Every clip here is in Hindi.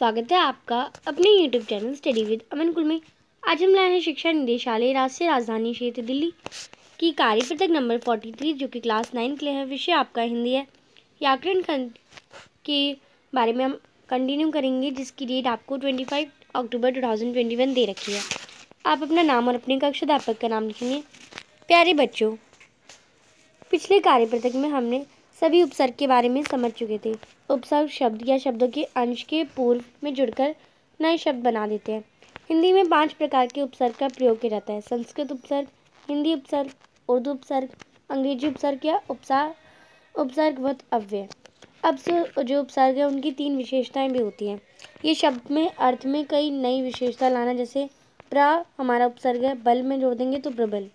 स्वागत है आपका अपने YouTube channel study with Aman कुल में आज हम लाए हैं शिक्षा निदेशालय राष्ट्रीय राजधानी क्षेत्र दिल्ली की कार्य पृथक नंबर फोर्टी थ्री जो कि क्लास नाइन के लिए है विषय आपका हिंदी है व्याकरण के बारे में हम कंटिन्यू करेंगे जिसकी डेट आपको twenty five October two thousand twenty one दे रखी है आप अपना नाम और अपने कक्षाध्यापक का नाम लिखेंगे प्यारे बच्चों पिछले कार्य पृथक में हमने सभी उपसर्ग के बारे में समझ चुके थे उपसर्ग शब्द या शब्दों के अंश के पूर्व में जुड़कर नए शब्द बना देते हैं हिंदी में पांच प्रकार के उपसर्ग का प्रयोग किया जाता है संस्कृत उपसर्ग हिंदी उपसर्ग उर्दू उपसर्ग अंग्रेजी उपसर्ग या उपसार उपसर्ग व अव्यय अब जो उपसर्ग है उनकी तीन विशेषताएं भी होती हैं ये शब्द में अर्थ में कई नई विशेषता लाना जैसे प्रा हमारा उपसर्ग है बल में जोड़ देंगे तो प्रबल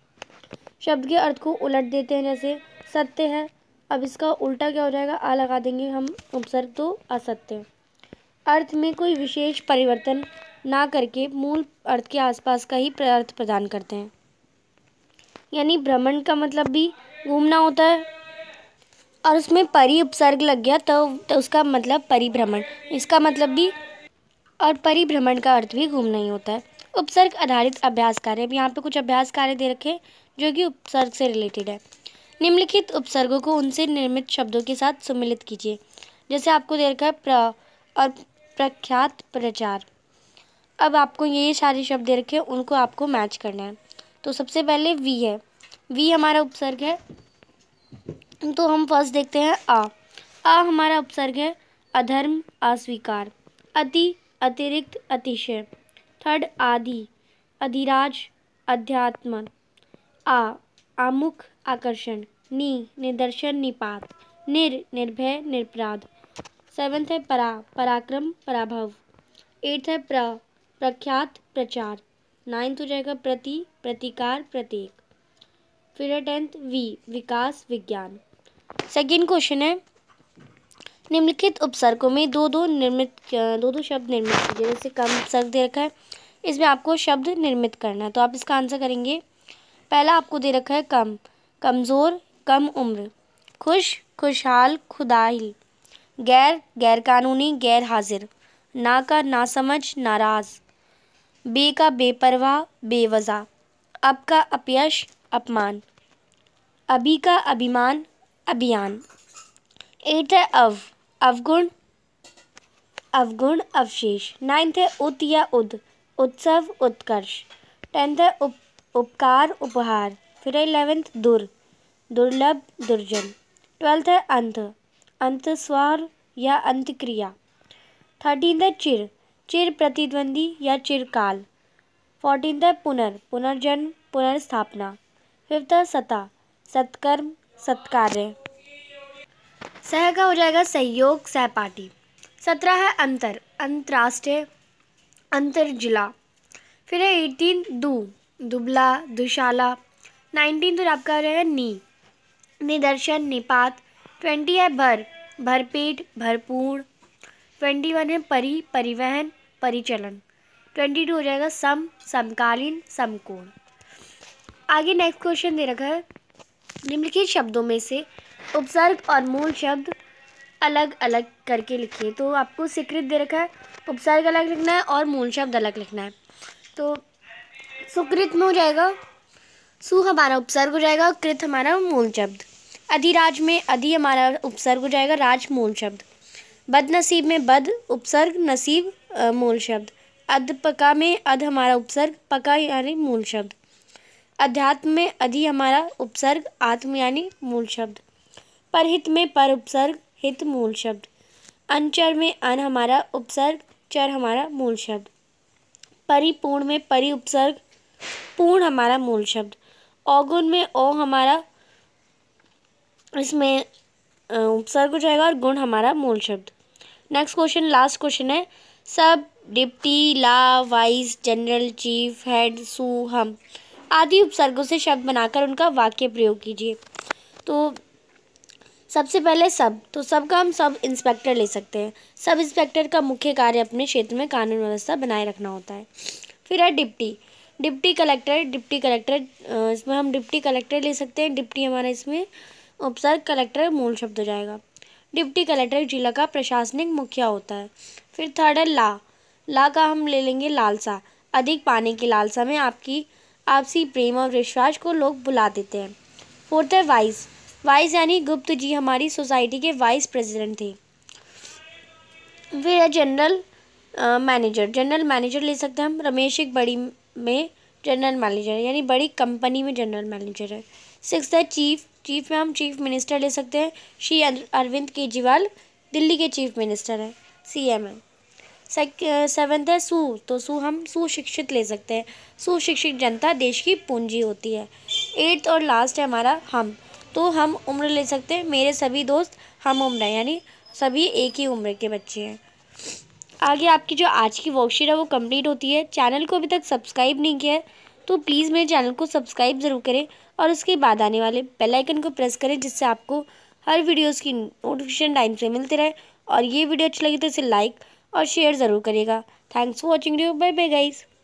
शब्द के अर्थ को उलट देते हैं जैसे सत्य है अब इसका उल्टा क्या हो जाएगा आ लगा देंगे हम उपसर्ग तो असत्य अर्थ में कोई विशेष परिवर्तन ना करके मूल अर्थ के आसपास का ही अर्थ प्रदान करते हैं यानी भ्रमण का मतलब भी घूमना होता है और उसमें परि उपसर्ग लग गया तो, तो उसका मतलब परिभ्रमण इसका मतलब भी और परिभ्रमण का अर्थ भी घूमना ही होता है उपसर्ग आधारित अभ्यास कार्य अब यहाँ पे कुछ अभ्यास कार्य दे रखे जो कि उपसर्ग से रिलेटेड है निम्नलिखित उपसर्गों को उनसे निर्मित शब्दों के साथ सम्मिलित कीजिए जैसे आपको दे रखा है प्र और प्रख्यात प्रचार अब आपको ये सारे शब्द दे रखे हैं उनको आपको मैच करना है तो सबसे पहले वी है वी हमारा उपसर्ग है तो हम फर्स्ट देखते हैं आ आ हमारा उपसर्ग है अधर्म अस्वीकार अति अतिरिक्त अतिशय थर्ड आदि अधिराज अध्यात्म आ आमुख आकर्षण नी निदर्शन निपात निर निर्भय निरपराध सेवन्थ है परा पराक्रम पराभव एट्थ है प्र प्रख्यात प्रचार नाइन्थ हो जाएगा प्रति प्रतिकार प्रतीक फिर है टेंथ वी विकास विज्ञान सेकेंड क्वेश्चन है निम्नलिखित उपसर्गों में दो दो निर्मित दो दो शब्द निर्मित कीजिए जैसे कम उपसर्ग दे रखा है इसमें आपको शब्द निर्मित करना है तो आप इसका आंसर करेंगे पहला आपको दे रखा है कम कमज़ोर कम उम्र खुश खुशहाल खुदाहिल गैर गैर कानूनी गैर हाजिर ना का नासमझ नाराज़ बे का बेपरवाह बेवजह अब का अपयश अपमान अभी का अभिमान अभियान एट है अव अवगुण अवगुण अवशेष नाइन्थ है उत या उद उत्सव उत्कर्ष टेंथ है उप उपकार उपहार फिर है इलेवेंथ दुर् दुर्लभ दुर्जन ट्वेल्थ है अंत अंत स्वर या अंत क्रिया थर्टीन है चिर चिर प्रतिद्वंदी या चिरकाल फोर्टीन है पुनर् पुनर्जन्म पुनर्स्थापना फिफ्थ है सता सत्कर्म सत्कार्य सह का हो जाएगा सहयोग सहपाठी सत्रह है अंतर अंतर्राष्ट्रीय अंतर जिला फिर है एटीन दू दुबला दुशाला नाइनटीन तो आपका रहे हैं नी निदर्शन निपात ट्वेंटी है भर भरपेट भरपूर्ण ट्वेंटी वन है परि परिवहन परिचलन ट्वेंटी टू हो जाएगा सम समकालीन समकोण आगे नेक्स्ट क्वेश्चन दे रखा है निम्नलिखित शब्दों में से उपसर्ग और मूल शब्द अलग अलग करके लिखिए तो आपको स्वीकृत दे रखा है उपसर्ग अलग लिखना है और मूल शब्द अलग लिखना है तो सुकृत में हो जाएगा सु हमारा उपसर्ग हो जाएगा और कृत हमारा मूल शब्द अधिराज में अधि हमारा उपसर्ग हो जाएगा राज मूल शब्द बद नसीब में बद उपसर्ग नसीब मूल शब्द अध पका में अध हमारा उपसर्ग पका यानी मूल शब्द अध्यात्म में अधि हमारा उपसर्ग आत्म यानी मूल शब्द परहित में पर उपसर्ग हित मूल शब्द अनचर में अन हमारा उपसर्ग चर हमारा मूल शब्द परिपूर्ण में परि उपसर्ग पूर्ण हमारा मूल शब्द औगुण में ओ हमारा इसमें उपसर्ग हो जाएगा और गुण हमारा मूल शब्द नेक्स्ट क्वेश्चन लास्ट क्वेश्चन है सब डिप्टी ला वाइस जनरल चीफ हेड सू हम आदि उपसर्गों से शब्द बनाकर उनका वाक्य प्रयोग कीजिए तो सबसे पहले सब तो सब का हम सब इंस्पेक्टर ले सकते हैं सब इंस्पेक्टर का मुख्य कार्य अपने क्षेत्र में कानून व्यवस्था बनाए रखना होता है फिर है deputy deputy collector deputy collector इसमें हम डिप्टी कलेक्टर ले सकते हैं डिप्टी हमारा इसमें उपसर्ग कलेक्टर मूल शब्द हो जाएगा डिप्टी कलेक्टर जिला का प्रशासनिक मुखिया होता है फिर थर्ड है ला ला का हम ले लेंगे लालसा अधिक पाने की लालसा में आपकी आपसी प्रेम और विश्वास को लोग बुला देते हैं फोर्थ है वाइस वाइस यानी गुप्त जी हमारी सोसाइटी के वाइस प्रेसिडेंट थे फिर है जनरल मैनेजर जनरल मैनेजर ले सकते हैं हम रमेश एक बड़ी में जनरल मैनेजर है यानी बड़ी कंपनी में जनरल मैनेजर है सिक्स है चीफ चीफ में हम चीफ मिनिस्टर ले सकते हैं श्री अरविंद केजरीवाल दिल्ली के चीफ मिनिस्टर हैं सी एम है सेवेंथ है सु तो सू हम सुशिक्षित ले सकते हैं सुशिक्षित जनता देश की पूंजी होती है एट्थ और लास्ट है हमारा हम तो हम उम्र ले सकते हैं मेरे सभी दोस्त हम उम्र हैं यानी सभी एक ही उम्र के बच्चे हैं आगे आपकी जो आज की वर्कशीट है वो कंप्लीट होती है चैनल को अभी तक सब्सक्राइब नहीं किया है तो प्लीज़ मेरे चैनल को सब्सक्राइब ज़रूर करें और उसके बाद आने वाले बेल आइकन को प्रेस करें जिससे आपको हर वीडियोस की नोटिफिकेशन टाइम से मिलती रहे और ये वीडियो अच्छी लगी तो इसे लाइक और शेयर ज़रूर करिएगा thanks for watching you bye bye guys